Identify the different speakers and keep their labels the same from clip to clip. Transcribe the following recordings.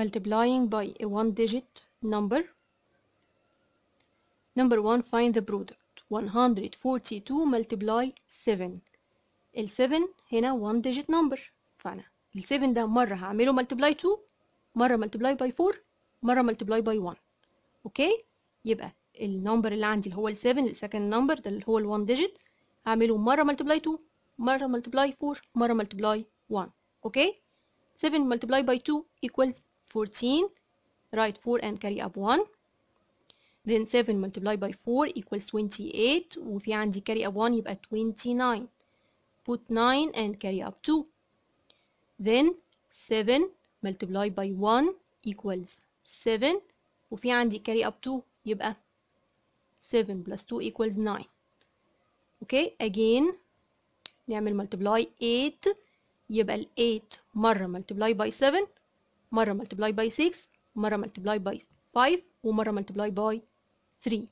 Speaker 1: multiplying by a one digit number number one find the product 142 multiply 7 ال 7 هنا one digit number فانا ال 7 ده مرة هعمله multiply 2 مرة multiply by 4 مرة multiply by 1 اوكي يبقى النمبر اللي عندي اللي هو ال 7 السكند نمبر ده اللي هو ال 1 digit هعمله مرة multiply 2 مرة multiply 4 مرة multiply 1 اوكي 7 multiply by 2 equals 14 write 4 and carry up 1 then 7 multiply by 4 equals 28 وفي عندي carry up 1 يبقى 29 put 9 and carry up 2 then 7 multiply by 1 equals 7 وفي عندي carry up 2 يبقى 7 plus 2 equals 9 okay again نعمل multiply 8 يبقى ال 8 مرة multiply by 7 مرة ملتبلاي by 6 مرة ملتبلاي by 5 ومرة ملتبلاي by 3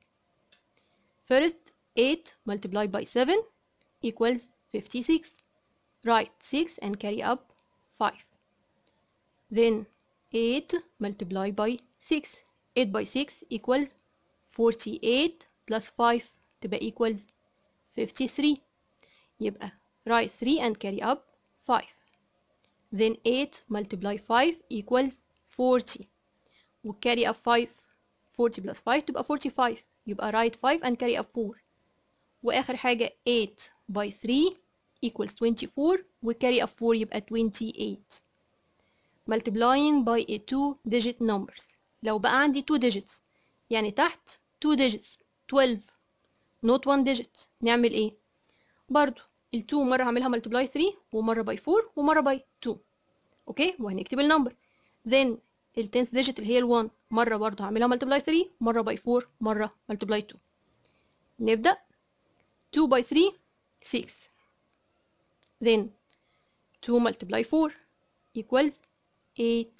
Speaker 1: first 8 multiplied by 7 equals 56 write 6 and carry up 5 then 8 multiplied by 6 8 by 6 equals 48 plus 5 تبقى equals 53 يبقى write 3 and carry up 5 then 8 multiply 5 equals 40 و carry up 5 40 plus 5 تبقى 45 يبقى write 5 and carry up 4 وآخر حاجة 8 by 3 equals 24 و carry up 4 يبقى 28 multiplying by a 2 digit numbers لو بقى عندي 2 digits يعني تحت 2 digits 12 not 1 digit نعمل ايه؟ برضو ال 2 مرة هعملها ملتبلاي 3 ومرة باي 4 ومرة باي 2 اوكي وهنكتب النمبر then ال 10 ديجيت اللي هي ال 1 مرة برضه هعملها ملتبلاي 3 مرة باي 4 مرة ملتبلاي 2 نبدأ 2 باي 3 6 then 2 multiply 4 equals 8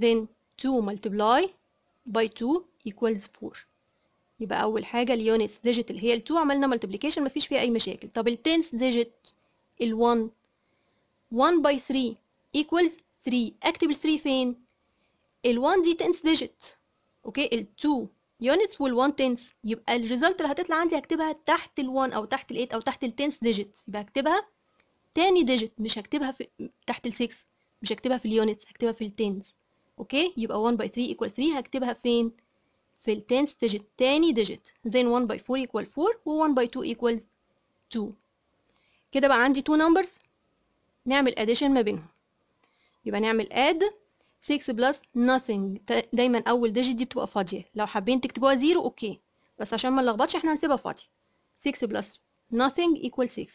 Speaker 1: then 2 multiply by 2 equals 4 يبقى اول حاجه اليونتس ديجيت اللي هي ال2 عملنا ملتبليكيشن مفيش فيها اي مشاكل طب التنس ديجيت ال1 1 باي 3 equals 3 اكتب ال3 فين ال1 دي تنس ديجيت اوكي ال2 يونتس وال1 تنس يبقى الريزلت اللي هتطلع عندي هكتبها تحت ال1 او تحت ال8 او تحت التنس ديجيت يبقى هكتبها تاني ديجيت مش هكتبها في تحت ال6 مش هكتبها في اليونتس هكتبها في التنس اوكي يبقى 1 باي 3 equals 3 هكتبها فين في 10th ديجيت تاني ديجيت then 1 by 4 equal 4 و 1 by 2 equals 2 كده بقى عندي 2 numbers نعمل addition ما بينهم يبقى نعمل add 6 plus nothing دايما اول digit دي بتبقى فاضيه لو حابين تكتبوها زيرو اوكي بس عشان ما نلخبطش احنا هنسيبها فاضيه 6 plus nothing equals 6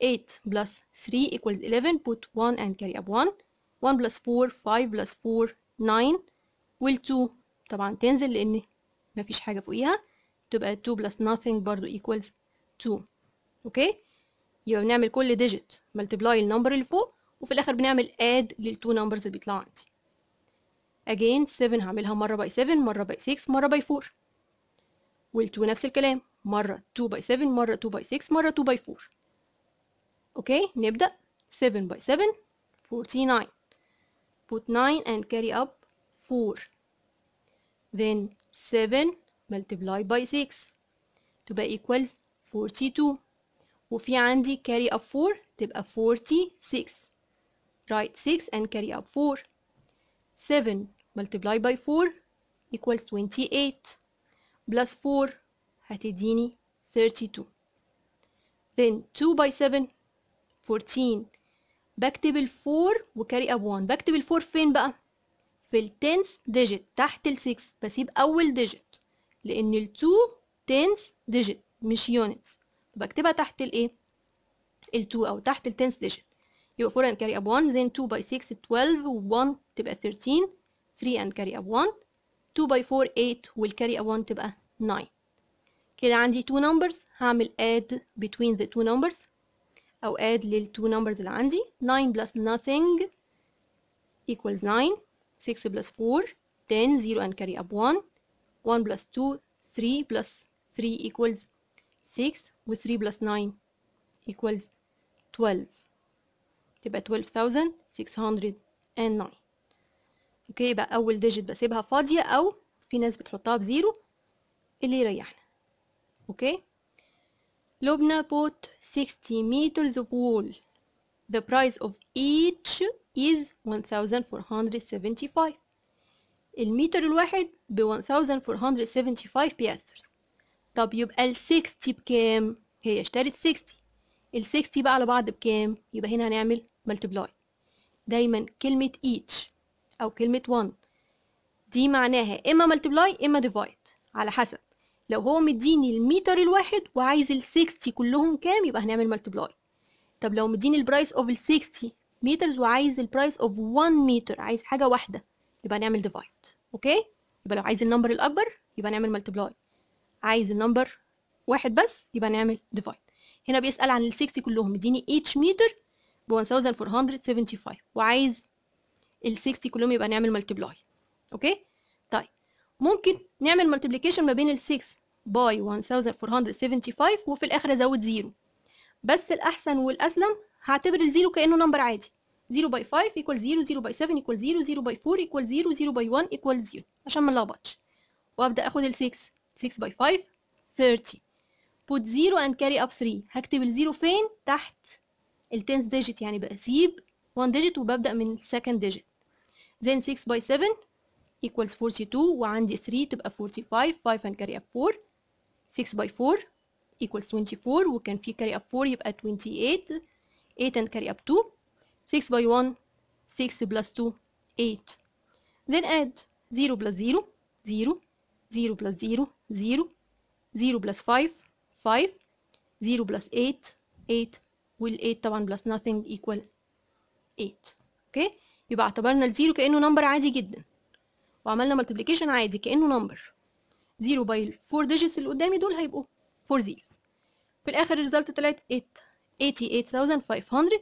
Speaker 1: 8 plus 3 equals 11 put 1 and carry up 1 1 plus 4 5 plus 4 9 will 2 طبعا تنزل لان ما فيش حاجة فوقيها تبقى 2 plus nothing برضو equals 2 اوكي يبقى بنعمل كل digit multiply النمبر اللي فوق وفي الاخر بنعمل add للتو نمبرز اللي بيطلعوا عندي again 7 هعملها مرة باي 7 مرة باي 6 مرة باي 4 وال2 نفس الكلام مرة 2 باي 7 مرة 2 باي 6 مرة 2 باي 4 اوكي نبدأ 7 باي 7 49 put 9 and carry up 4 then 7 multiply by 6 تبقى equals 42 وفي عندي carry up 4 تبقى 46 write 6 and carry up 4 7 multiply by 4 equals 28 plus 4 هتديني 32 then 2 by 7 14 بكتب ال 4 وكاري اب 1 بكتب ال 4 فين بقى في التنس ديجيت تحت ال6 بسيب أول ديجيت لأن ال2 تنس ديجيت مش يونتس بكتبها تحت الايه ال2 أو تحت التنس ديجيت يبقى 4 and carry up 1 then 2 by 6 12 1 تبقى 13 3 and carry up 1 2 by 4 8 والcarry up 1 تبقى 9 كده عندي 2 numbers هعمل add between the 2 numbers أو add لل 2 numbers اللي عندي 9 plus nothing equals 9 6 plus 4 10 0 and carry up 1 1 plus 2 3 plus 3 equals 6 و 3 plus 9 equals 12 تبقى 12609 اوكي يبقى اول ديجيت بسيبها فاضيه او في ناس بتحطها بزيرو اللي يريحنا اوكي لبنى bought 60 meters of wool the price of each is 1475 المتر الواحد ب 1475 بيسترز طب يبقى ال 60 بكام هي اشترت 60 ال 60 بقى على بعض بكام يبقى هنا هنعمل multiply دايما كلمة each أو كلمة one دي معناها إما multiply إما divide على حسب لو هو مديني المتر الواحد وعايز ال 60 كلهم كام يبقى هنعمل multiply طب لو مديني البرايس اوف ال 60 meters وعايز price of one meter عايز حاجه واحده يبقى نعمل divide اوكي يبقى لو عايز النمبر الاكبر يبقى نعمل multiply عايز النمبر واحد بس يبقى نعمل divide هنا بيسال عن ال 60 كلهم اديني each meter ب 1475 وعايز ال 60 كلهم يبقى نعمل multiply اوكي طيب ممكن نعمل multiplication ما بين ال 6 باي 1475 وفي الاخر ازود زيرو بس الاحسن والاسلم هعتبر ال 0 كأنه نمبر عادي 0 باي 5 equal 0 0 باي 7 equal 0 0 باي 4 equal 0 0 باي 1 equal 0 عشان ما نلخبطش وابدا اخد ال 6 6 باي 5 30 put 0 and carry up 3 هكتب ال 0 فين تحت ال 10 ديجيت يعني بسيب 1 ديجيت وببدا من السكند ديجيت then 6 باي 7 equals 42 وعندي 3 تبقى 45 5 and carry up 4 6 باي 4 equals 24 وكان في carry up 4 يبقى 28 8 and carry up 2 6 by 1 6 plus 2 8 then add 0 plus 0 0 0 plus 0 0 0 plus 5 5 0 plus 8 8 will 8 طبعا plus nothing equal 8 اوكي okay. يبقى اعتبرنا الزيرو كانه نمبر عادي جدا وعملنا ملتبليكيشن عادي كانه نمبر 0 باي 4 digits اللي قدامي دول هيبقوا 4 zeros في الاخر الريزلت طلعت 8 88500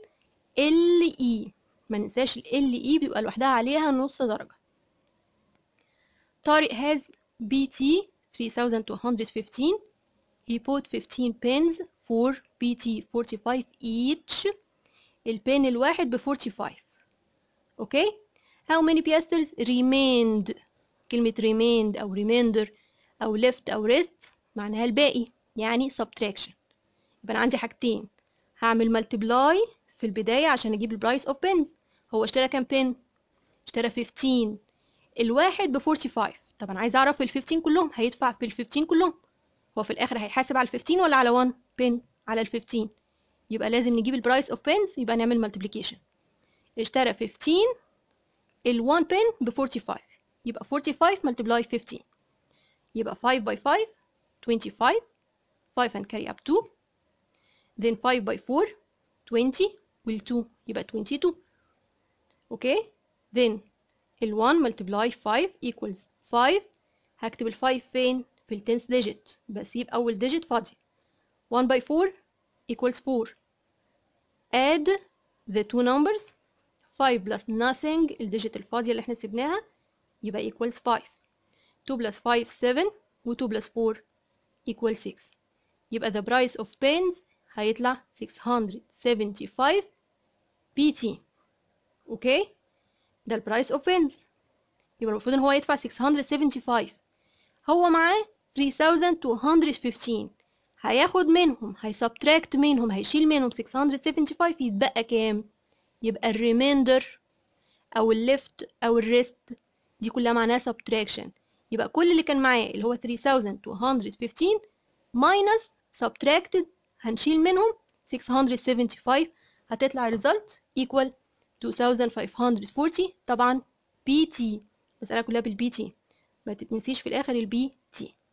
Speaker 1: LE ما ننساش ال LE بيبقى لوحدها عليها نص درجة طارق has BT 3215 he put 15 pins for BT 45 each البين الواحد ب 45 اوكي okay? how many piasters remained كلمة remained أو remainder أو left أو rest معناها الباقي يعني subtraction يبقى أنا عندي حاجتين هعمل ملتبلاي في البداية عشان اجيب البرايس اوف بن هو اشترى كام بن اشترى 15 الواحد ب 45 طب انا عايز اعرف ال 15 كلهم هيدفع في ال 15 كلهم هو في الاخر هيحاسب على ال 15 ولا على 1 بن على ال 15 يبقى لازم نجيب البرايس اوف بنز يبقى نعمل ملتبليكيشن اشترى 15 ال 1 بن ب 45 يبقى 45 ملتبلاي 15 يبقى 5 باي 5 25 5 and carry up 2 then 5 by 4 20 وال 2 يبقى 22 اوكي then ال 1 multiply 5 equals 5 هكتب ال 5 فين في ال 10th digit بسيب اول digit فاضي 1 by 4 equals 4 add the two numbers 5 plus nothing الديجيت الفاضية اللي احنا سبناها يبقى equals 5 2 plus 5 7 و 2 plus 4 equals 6 يبقى the price of pens هيطلع 675 بي تي اوكي ده البرايس اوف بنز يبقى المفروض ان هو يدفع 675 هو معاه 3215 هياخد منهم هيسبتراكت منهم هيشيل منهم 675 يتبقى كام يبقى الريميندر او الليفت او الريست دي كلها معناها سبتراكشن يبقى كل اللي كان معاه اللي هو 3215 minus subtracted هنشيل منهم 675 هتطلع result equal 2540 طبعا بي تي المسألة كلها بالبي تي ما تتنسيش في الآخر البي تي